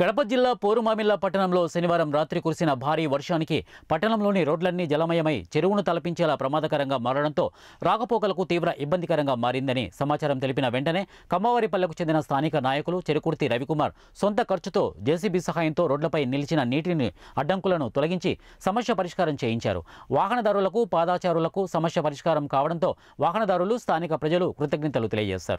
కడప జిల్లా పోరుమామిల్లా పట్టణంలో శనివారం రాత్రి కురిసిన భారీ వర్షానికి పట్టణంలోని రోడ్లన్నీ జలమయమై చెరువును తలపించేలా ప్రమాదకరంగా మారడంతో రాకపోకలకు తీవ్ర ఇబ్బందికరంగా మారిందని సమాచారం తెలిపిన వెంటనే కమ్మవారిపల్లెకు చెందిన స్థానిక నాయకులు చెరుకుర్తి రవికుమార్ సొంత ఖర్చుతో జేసీబీ సహాయంతో రోడ్లపై నిలిచిన నీటిని అడ్డంకులను తొలగించి సమస్య పరిష్కారం చేయించారు వాహనదారులకు పాదాచారులకు సమస్య పరిష్కారం కావడంతో వాహనదారులు స్థానిక ప్రజలు కృతజ్ఞతలు తెలియజేశారు